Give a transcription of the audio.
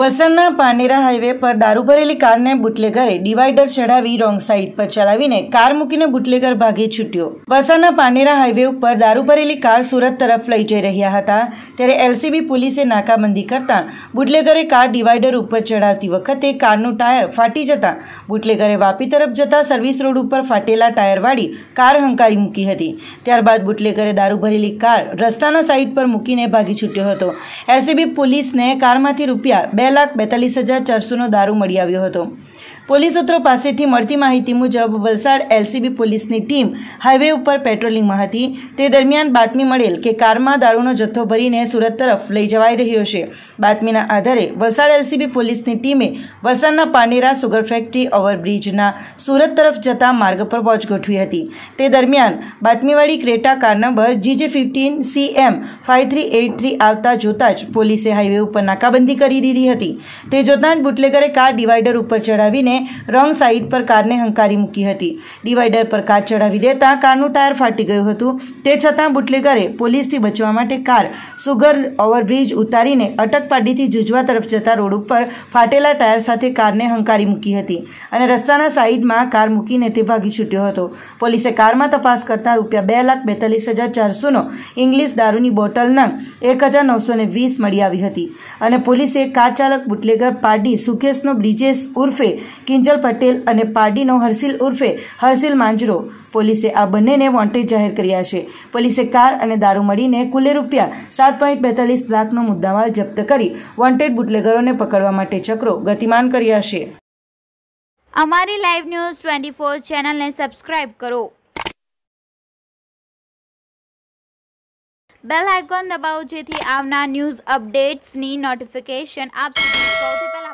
વલસાડના પાનેરા હાઈવે પર દારૂ ભરેલી કારને બુટલેગરે ડિવાઈડર ચઢાવી રોંગ સાઈડ પર ચલાવીને કાર મૂકીને બુટલેગર ભાગી છૂટ્યો વલસાડના પાનેરા હાઈવે ઉપર દારૂ ભરેલી કાર સુરત તરફ લઈ જઈ રહ્યા હતા ત્યારે એલસીબી પોલીસે નાકાબંધી કરતા બુટલેગરે કાર ડિવાઈડર ઉપર ચઢાવતી વખતે કારનું ટાયર ફાટી જતા બુટલેગરે વાપી તરફ જતા સર્વિસ રોડ ઉપર ફાટેલા ટાયરવાળી કાર હંકારી મૂકી હતી ત્યારબાદ બુટલેગરે દારૂ ભરેલી કાર રસ્તાના સાઈડ પર મૂકીને ભાગી છૂટ્યો હતો એલસીબી પોલીસને કારમાંથી રૂપિયા બે લાખ બેતાલીસ હજાર ચારસોનો દારૂ મળી આવ્યો હતો પોલીસ સૂત્રો પાસેથી મળતી માહિતી મુજબ વલસાડ એલસીબી પોલીસની ટીમ હાઇવે ઉપર પેટ્રોલિંગમાં હતી તે દરમિયાન બાતમી મળેલ કે કારમાં દારૂનો જથ્થો ભરીને સુરત તરફ લઈ જવાઈ રહ્યો છે બાતમીના આધારે વલસાડ એલસીબી પોલીસની ટીમે વલસાડના પાનેરા સુગર ફેક્ટરી ઓવરબ્રિજના સુરત તરફ જતા માર્ગ પર વોચ ગોઠવી હતી તે દરમિયાન બાતમીવાળી Creta car number GJ fifteen CM five three eight three આવતા જોતાં જ પોલીસે હાઇવે ઉપર નાકાબંધી કરી દીધી હતી તે જોતાં જ બુટલેગરે કાર ડિવાઈડર ઉપર ચડાવીને ગાડીને રોંગ સાઈડ પર કારને હંકારી મૂકી હતી ડિવાઈડર પર કાર ચડાવી દેતા કારનું ટાયર ફાટી ગયું હતું તે છતાં બુટલેગરે પોલીસથી બચવા માટે કાર સુગર ઓવરબ્રિજ ઉતારીને અટકપાડીથી જુજવા તરફ જતા રોડ ઉપર ફાટેલા ટાયર સાથે કારને હંકારી મૂકી હતી અને રસ્તાના સાઈડમાં કાર મૂકીને તે ભાગી છૂટ્યો હતો પોલીસે કારમાં તપાસ કરતા રૂપિયા બે લાખ બેતાલીસ હજાર ચારસોનો ઇંગ્લિશ દારૂની બોટલ નંગ એક હજાર નવસો ને વીસ મળી આવી હતી અને પોલીસે કાર ચાલક બુટલેગર પાડી સુકેશનો બ્રિજેશ ઉર્ફે કિંજલ પટેલ અને પાર્ટીનો હર્ષિલ ઉર્ફે હર્ષિલ માંજરો પોલીસે આ બંનેને વોન્ટેડ જાહેર કર્યા છે પોલીસે કાર અને દારૂ મળીને કુલે રૂપિયા સાત પોઈન્ટ બેતાલીસ લાખનો મુદ્દામાલ જપ્ત કરી વોન્ટેડ બુટલેગરોને પકડવા માટે ચક્રો ગતિમાન કર્યા છે અમારી લાઈવ ન્યૂઝ ટ્વેન્ટી ફોર ચેનલને સબસ્ક્રાઇબ કરો બેલ આઇકોન દબાવો જેથી આવનાર ન્યૂઝ અપડેટ્સની નોટિફિકેશન આપ સુધી સૌથી પહેલા